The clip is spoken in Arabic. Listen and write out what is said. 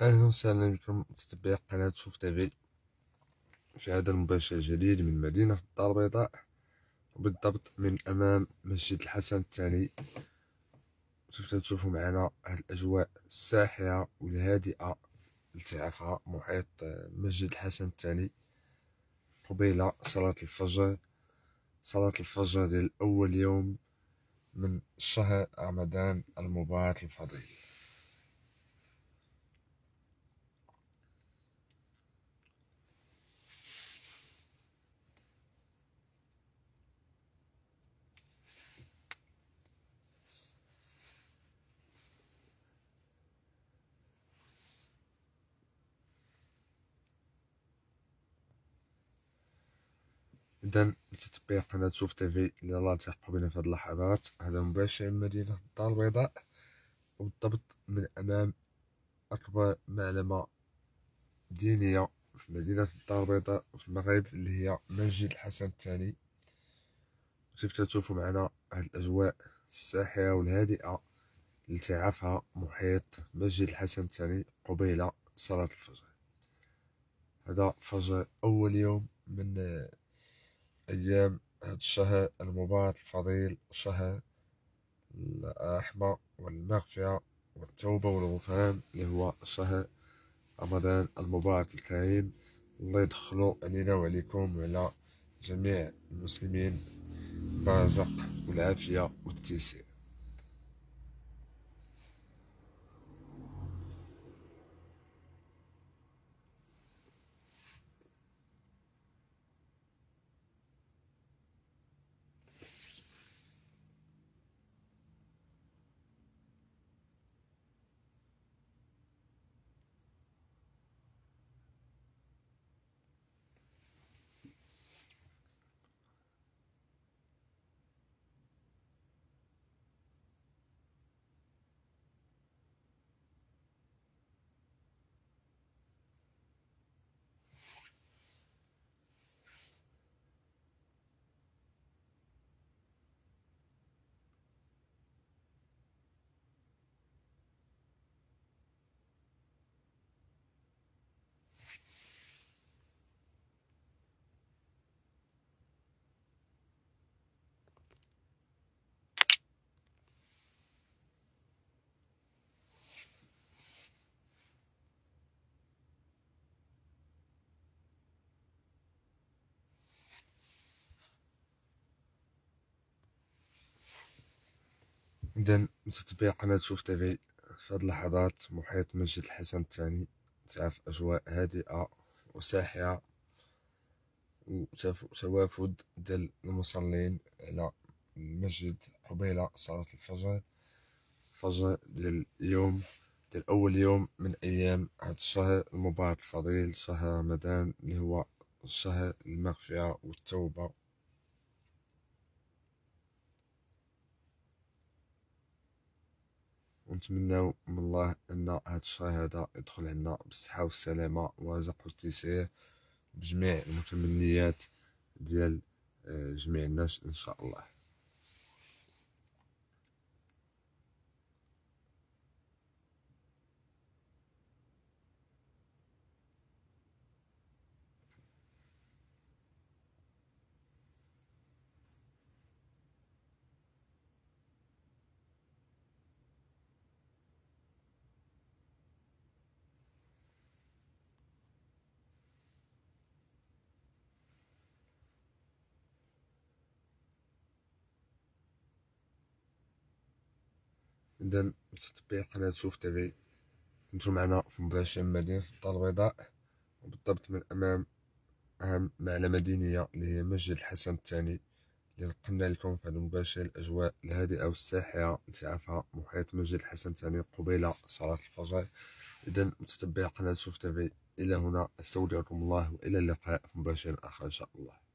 اهلا وسهلا بكم تتبع قناة شوف تيفي في هذا المباشر الجديد من مدينة الدار البيضاء وبالضبط من امام مسجد الحسن الثاني شوف تشوفوا معنا هاد الاجواء الساحرة والهادئة التعافها محيط مسجد الحسن الثاني قبيل صلاة الفجر صلاة الفجر ديال أول يوم من شهر رمضان المبارك الفضيل جدا لتطبيق قناة شوف تيفي اللي راه تلحقوا بنا في هاد اللحظات هذا مباشر من مدينة الدار البيضاء وبالضبط من أمام أكبر معلمة دينية في مدينة الدار البيضاء في المغرب اللي هي مسجد الحسن الثاني وكيف تشوفوا معنا هاد الأجواء الساحرة والهادئة اللي تعرفها محيط مسجد الحسن الثاني قبيل صلاة الفجر هذا فجر أول يوم من أيام هاد الشهر المبارك الفضيل شهر الرحمة والمغفرة والتوبة والغفران اللي هو شهر رمضان المبارك الكريم الله يدخلو علينا وعليكم وعلى جميع المسلمين بارزق والعافية والتيسير اذا تطبيق قناة شوف تيفي في هاد اللحظات محيط مسجد الحسن الثاني تعرف اجواء هادئة وساحرة وتوافد ديال المصلين على المسجد قبيل صلاة الفجر فجر ديال اليوم ديال اول يوم من ايام هاد الشهر المبارك الفضيل شهر رمضان اللي هو شهر المغفرة والتوبة ونتمناو من الله ان هاد الشهر هذا يدخل عنا بالصحه والسلامه ورزق والتيسير بجميع المتمنيات ديال آه، جميع الناس ان شاء الله اذا تطبيق قناه شوف تيفي كنتو معنا في مباشر شام مدينة الدار البيضاء وبالضبط من امام اهم معلمة دينية اللي هي مسجد الحسن الثاني اللي نقلنا لكم في هذا المباشر الاجواء الهادئة والساحرة انت عارفها محيط مسجد الحسن الثاني قبيل صلاة الفجر اذا متتبعي قناة شوف تيفي الى هنا استودعكم الله والى اللقاء في مباشر اخر ان شاء الله